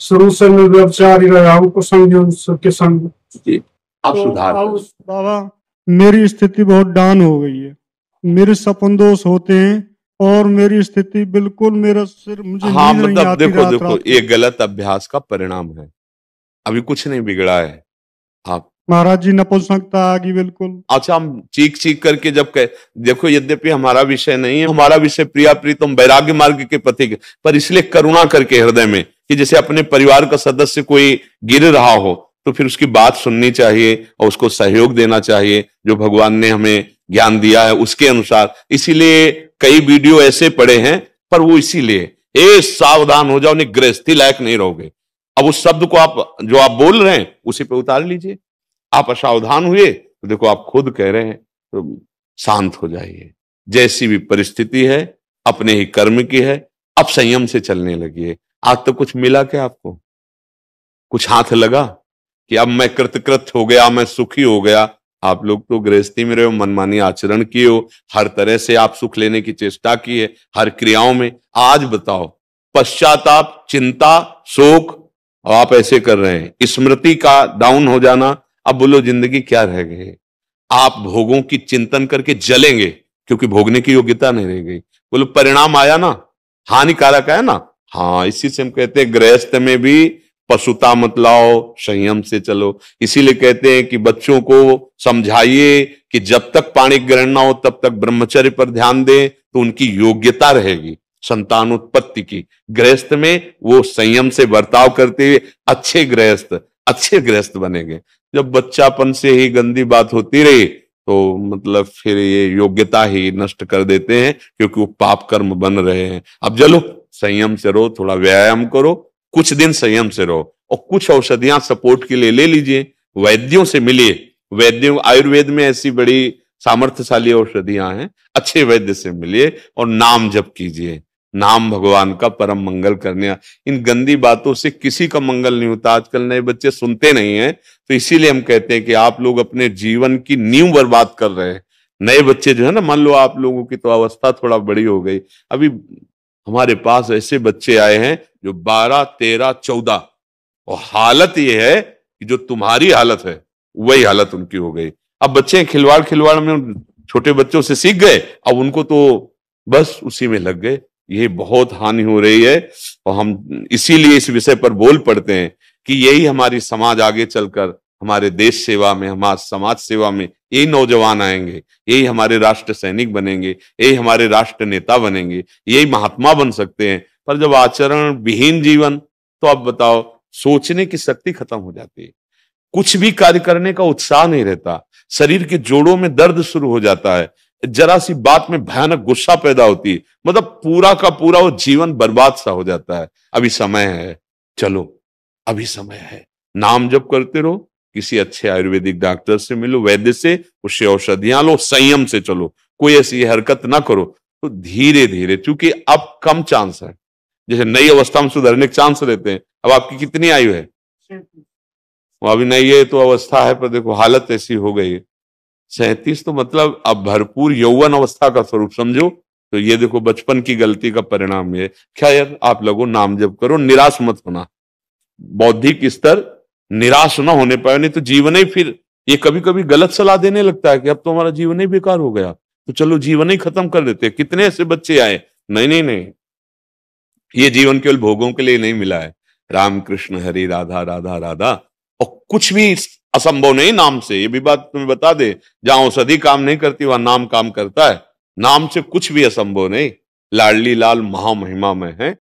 शुरू से मैं व्यवचारी रहा हूँ कुसंग के संग जी आप तो सुधार बाबा मेरी स्थिति बहुत डाउन हो गई है मेरे सपन दोष होते हैं और मेरी स्थिति बिल्कुल मेरा सिर मुझे हाँ मतलब देखो रात देखो रात ये गलत अभ्यास का परिणाम है अभी कुछ नहीं बिगड़ा है आप महाराज जी न पूछ सकता आगे बिल्कुल अच्छा हम चीख चीख करके जब कह देखो यद्यपि हमारा विषय नहीं है हमारा विषय प्रिया प्रीतम वैराग्य मार्ग के प्रतीक पर इसलिए करुणा करके हृदय में कि जैसे अपने परिवार का सदस्य कोई गिर रहा हो तो फिर उसकी बात सुननी चाहिए और उसको सहयोग देना चाहिए जो भगवान ने हमें ज्ञान दिया है उसके अनुसार इसीलिए कई वीडियो ऐसे पड़े हैं पर वो इसीलिए ए सावधान हो जाओ नहीं गृहस्थी लायक नहीं रहोगे अब उस शब्द को आप जो आप बोल रहे हैं उसी पे उतार लीजिए आप असावधान हुए तो देखो आप खुद कह रहे हैं तो शांत हो जाइए जैसी भी परिस्थिति है अपने ही कर्म की है अब संयम से चलने लगिए आज तो कुछ मिला क्या आपको कुछ हाथ लगा कि अब मैं कृतकृत हो गया मैं सुखी हो गया आप लोग तो गृहस्थी में रहे हो मनमानी आचरण किए हो हर तरह से आप सुख लेने की चेष्टा की है हर क्रियाओं में आज बताओ पश्चाताप चिंता शोक और आप ऐसे कर रहे हैं स्मृति का डाउन हो जाना अब बोलो जिंदगी क्या रह गई आप भोगों की चिंतन करके जलेंगे क्योंकि भोगने की योग्यता नहीं रह गई बोलो परिणाम आया ना हानिकारक है ना हाँ इसी से हम कहते हैं गृहस्थ में भी पशुता मत लाओ संयम से चलो इसीलिए कहते हैं कि बच्चों को समझाइए कि जब तक पाणी ग्रहण ना हो तब तक ब्रह्मचर्य पर ध्यान दें तो उनकी योग्यता रहेगी संतान उत्पत्ति की गृहस्थ में वो संयम से बर्ताव करते हुए अच्छे गृहस्थ अच्छे गृहस्थ बनेंगे जब बच्चापन से ही गंदी बात होती रही तो मतलब फिर ये योग्यता ही नष्ट कर देते हैं क्योंकि वो पाप कर्म बन रहे हैं अब चलो संयम से रहो थोड़ा व्यायाम करो कुछ दिन संयम से रहो और कुछ औषधियां सपोर्ट के लिए ले लीजिए वैद्यों से मिलिए वैद्यों आयुर्वेद में ऐसी बड़ी सामर्थ्यशाली औषधियां हैं अच्छे वैद्य से मिलिए और नाम जप कीजिए नाम भगवान का परम मंगल करने इन गंदी बातों से किसी का मंगल नहीं होता आजकल नए बच्चे सुनते नहीं है तो इसीलिए हम कहते हैं कि आप लोग अपने जीवन की नींव बर्बाद कर रहे हैं नए बच्चे जो है ना मान लो आप लोगों की तो अवस्था थोड़ा बड़ी हो गई अभी हमारे पास ऐसे बच्चे आए हैं जो बारह तेरह चौदह और हालत ये है कि जो तुम्हारी हालत है वही हालत उनकी हो गई अब बच्चे खिलवाड़ खिलवाड़ में छोटे बच्चों से सीख गए अब उनको तो बस उसी में लग गए ये बहुत हानि हो रही है और हम इसीलिए इस विषय पर बोल पड़ते हैं कि यही हमारी समाज आगे चलकर हमारे देश सेवा में हमारे समाज सेवा में यही नौजवान आएंगे यही हमारे राष्ट्र सैनिक बनेंगे यही हमारे राष्ट्र नेता बनेंगे यही महात्मा बन सकते हैं पर जब आचरण विहीन जीवन तो आप बताओ सोचने की शक्ति खत्म हो जाती है कुछ भी कार्य करने का उत्साह नहीं रहता शरीर के जोड़ों में दर्द शुरू हो जाता है जरा सी बात में भयानक गुस्सा पैदा होती है मतलब पूरा का पूरा वो जीवन बर्बाद सा हो जाता है अभी समय है चलो अभी समय है नाम जब करते रहो किसी अच्छे आयुर्वेदिक डॉक्टर से मिलो वैद्य से उससे औषधियां लो संयम से चलो कोई ऐसी हरकत ना करो तो धीरे धीरे चूंकि अब कम चांस है जैसे नई अवस्था में सुधरने के चांस रहते हैं अब आपकी कितनी आयु है वो अभी नहीं है तो अवस्था है पर देखो हालत ऐसी हो गई है सैतीस तो मतलब अब भरपूर यौवन अवस्था का स्वरूप समझो तो ये देखो बचपन की गलती का परिणाम ये खैर आप लोगों नाम जब करो निराश मत होना बौद्धिक स्तर निराश ना होने पाए नहीं तो जीवन ही फिर ये कभी कभी गलत सलाह देने लगता है कि अब तो हमारा जीवन ही बेकार हो गया तो चलो जीवन ही खत्म कर देते हैं कितने ऐसे बच्चे आए नहीं नहीं नहीं ये जीवन केवल भोगों के लिए नहीं मिला है रामकृष्ण हरि राधा राधा राधा और कुछ भी असंभव नहीं नाम से ये भी बात तुम्हें बता दे जहां औषधि काम नहीं करती वहां नाम काम करता है नाम से कुछ भी असंभव नहीं लाडली लाल महामहिमा में है